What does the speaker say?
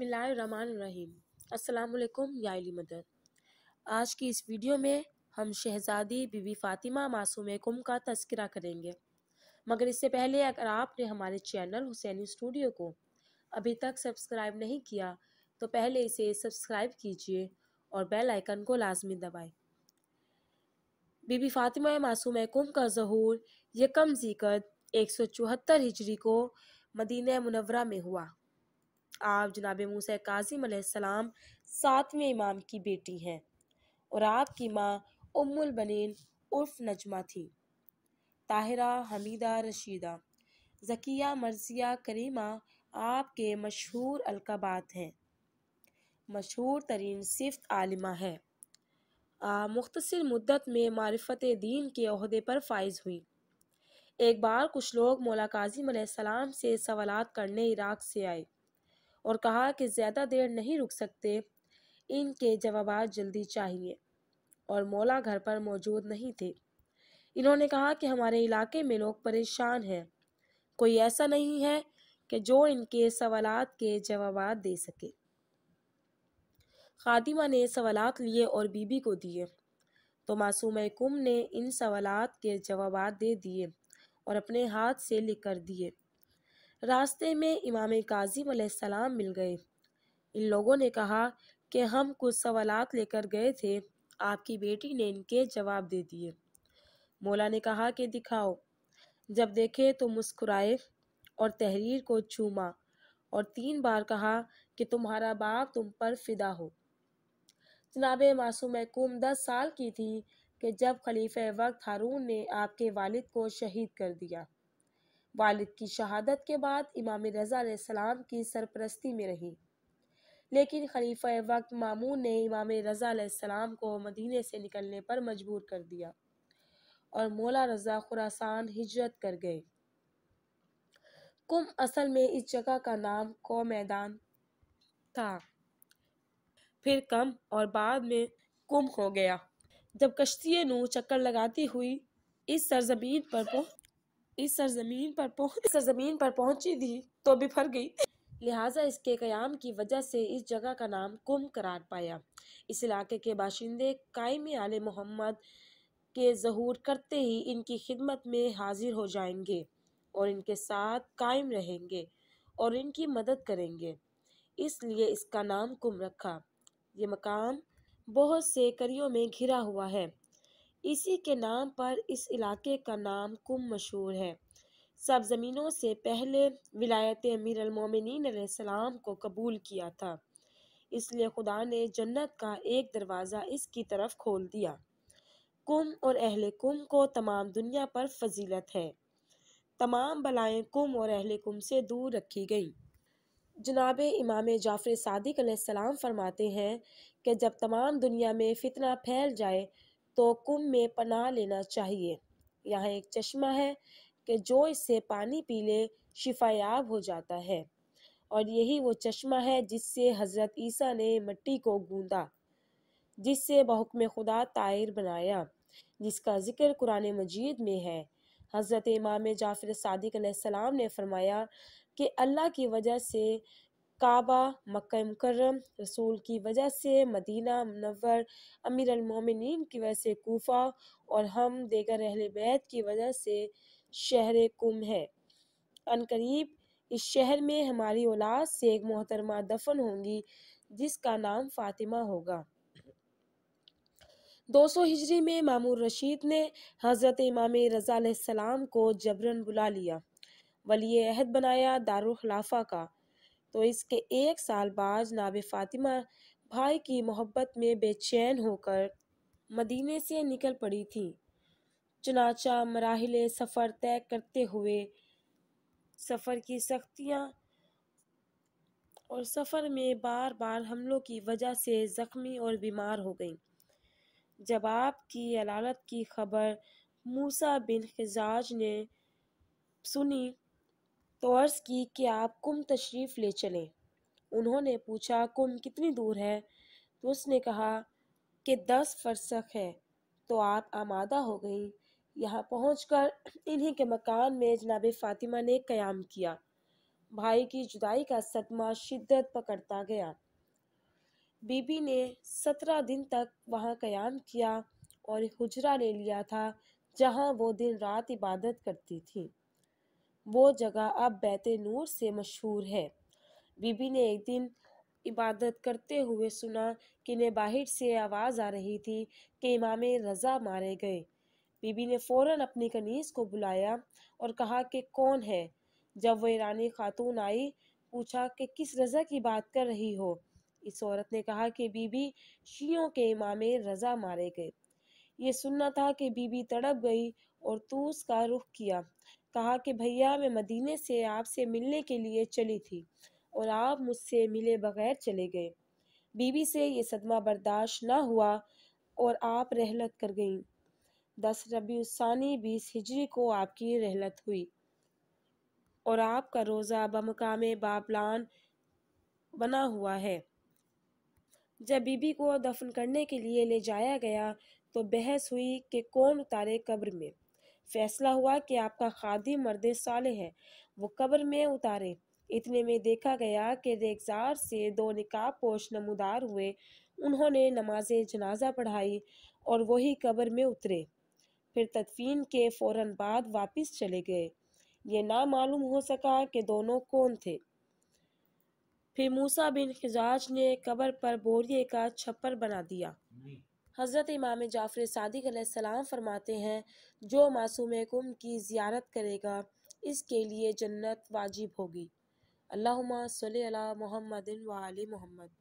बसमिलीम अल्लाम याली मदर आज की इस वीडियो में हम शहज़ादी बीबी फ़ातिमा मासूम कुम का तस्करा करेंगे मगर इससे पहले अगर आपने हमारे चैनल हुसैनी स्टूडियो को अभी तक सब्सक्राइब नहीं किया तो पहले इसे सब्सक्राइब कीजिए और बेल आइकन को लाजमी दबाएँ बीबी फ़ातिमा मासूम कुम का जहूर यकम ज़िकत एक सौ चौहत्तर हिजरी को मदीना मुनवरा में हुआ आप जनाब मूसा काजिम सलाम सातवें इमाम की बेटी हैं और आपकी माँ उमुल बनीन उर्फ नजमा थी ताहिरा हमीदा रशीदा जकिया मर्जिया करीमा आपके मशहूर अलकाबात हैं मशहूर तरीन सिफ्त आलिमा है मुख्तर मुद्दत में मारफत दीन के अहदे पर फाइज हुई एक बार कुछ लोग मौला काजिम सलाम से सवालत करने इराक से आए और कहा कि ज़्यादा देर नहीं रुक सकते इनके जवाब जल्दी चाहिए और मौला घर पर मौजूद नहीं थे इन्होंने कहा कि हमारे इलाके में लोग परेशान हैं कोई ऐसा नहीं है कि जो इनके सवालात के जवाब दे सके खादिमा ने सवालात लिए और बीबी को दिए तो मासूम कुम ने इन सवालात के जवाब दे दिए और अपने हाथ से लिख कर दिए रास्ते में इमाम काजिम सलाम मिल गए इन लोगों ने कहा कि हम कुछ सवाल लेकर गए थे आपकी बेटी ने इनके जवाब दे दिए मौला ने कहा कि दिखाओ जब देखे तो मुस्कुराए और तहरीर को चूमा और तीन बार कहा कि तुम्हारा बाप तुम पर फिदा हो जनाब मासूम कुम दस साल की थी कि जब खलीफ वक्त हारून ने आपके वालिद को शहीद कर दिया वालिद की शहादत के बाद इमाम रज़ा सलाम की सरपरस्ती में रही लेकिन खलीफा वक्त मामून ने इमाम रज़ा सलाम को मदीने से निकलने पर मजबूर कर दिया और मौला रज़ा खुरासान हिजरत कर गए कुम असल में इस जगह का नाम को मैदान था फिर कम और बाद में कुम हो गया जब कश्ती नू चक्कर लगाती हुई इस सरजमीन पर पहुंच इस सरजमीन पर पहुंच सरजमीन पर पहुंची थी तो बिफर गई लिहाजा इसके क्याम की वजह से इस जगह का नाम कुम करार पाया इस इलाके के बाशिंदे कायम आल मोहम्मद के जहूर करते ही इनकी खिदमत में हाजिर हो जाएंगे और इनके साथ कायम रहेंगे और इनकी मदद करेंगे इसलिए इसका नाम कुम रखा ये मकाम बहुत से करियों में घिरा हुआ है इसी के नाम पर इस इलाके का नाम कुम मशहूर है सब ज़मीनों से पहले विलायत अमीर अलमोमिनसलाम को कबूल किया था इसलिए खुदा ने जन्नत का एक दरवाज़ा इसकी तरफ खोल दिया कुम और अहल कुम को तमाम दुनिया पर फजीलत है तमाम बलाएँ कुम और अहल कुम से दूर रखी गई जनाब इमाम जाफ़र सदक फ़रमाते हैं कि जब तमाम दुनिया में फितना फैल जाए तो कुंभ में पना लेना चाहिए यहाँ एक चश्मा है कि जो इससे पानी पी ले शिफायाब हो जाता है और यही वो चश्मा है जिससे हज़रत ईसा ने मट्टी को गूंदा जिससे बहुकम खुदा तायर बनाया जिसका ज़िक्र कुरान मजीद में है हज़रत इमाम जाफर सदक ने फरमाया कि अल्लाह की वजह से काबा मक् मुकर्रम रसूल की वजह से मदीना मनवर अमीर अमीरमिन की वजह से कोफ़ा और हम देगर अहल बैत की वजह से शहर कुम है अनकरीब इस शहर में हमारी औलाद से एक मोहतरमा दफन होंगी जिसका नाम फातिमा होगा 200 हिजरी में मामूर रशीद ने हज़रत इमाम रज़ा सलाम को जबरन बुला लिया वली अहद बनाया दारुल का तो इसके एक साल बाद जनाब फ़ातिमा भाई की मोहब्बत में बेचैन होकर मदीने से निकल पड़ी थी चनाचा मराहल सफ़र तय करते हुए सफ़र की सख्तियाँ और सफ़र में बार बार हमलों की वजह से ज़ख्मी और बीमार हो गई जब आपकी अलालत की खबर मूसा बिन खजाज ने सुनी तो अर्ज़ की कि आप कुम तशरीफ़ ले चलें उन्होंने पूछा कुम कितनी दूर है तो उसने कहा कि दस फरसख है तो आप आमादा हो गई यहाँ पहुँच कर इन्हीं के मकान में जनाब फ़ातिमा ने क़याम किया भाई की जुदाई का सदमा शिद्दत पकड़ता गया बीबी ने सत्रह दिन तक वहाँ क़याम किया और हुजरा ले लिया था जहाँ वो दिन रात इबादत करती थी वो जगह अब बैत नूर से मशहूर है बीबी ने एक दिन इबादत करते हुए सुना कि ने बाहर से आवाज़ आ रही थी कि इमाम रज़ा मारे गए बीबी ने फ़ौरन अपनी कनीज़ को बुलाया और कहा कि कौन है जब वह ईरानी खातून आई पूछा कि किस रज़ा की बात कर रही हो इस औरत ने कहा कि बीबी शियों के इमाम रज़ा मारे गए ये सुनना था कि बीबी तड़प गई और तूस का रुख किया कहा कि भैया मैं मदीने से आपसे मिलने के लिए चली थी और आप मुझसे मिले बगैर चले गए बीवी से ये सदमा बर्दाश्त ना हुआ और आप रहलत कर गईं दस रबी उसानी बीस हिजरी को आपकी रहलत हुई और आपका रोज़ा बमकाम बाबलान बना हुआ है जब बीबी को दफन करने के लिए ले जाया गया तो बहस हुई कि कौन उतारे कब्र में फैसला हुआ कि आपका खादी मर्द साले है वो कब्र में उतारे इतने में देखा गया कि रेगजार से दो निकाब पोश नमदार हुए उन्होंने नमाज जनाजा पढ़ाई और वही कब्र में उतरे फिर तदफीन के फ़ौर बाद वापस चले गए ये ना मालूम हो सका कि दोनों कौन थे फिर मूसा बिन खिजाज ने कब्र पर बोरिए का छप्पर बना दिया हज़रत इमाम जाफ़र सदक सलाम फरमाते हैं जो मासूम कुम की ज़्यारत करेगा इसके लिए जन्नत वाजिब होगी अल्लाह सल मोहम्मद वाल मोहम्मद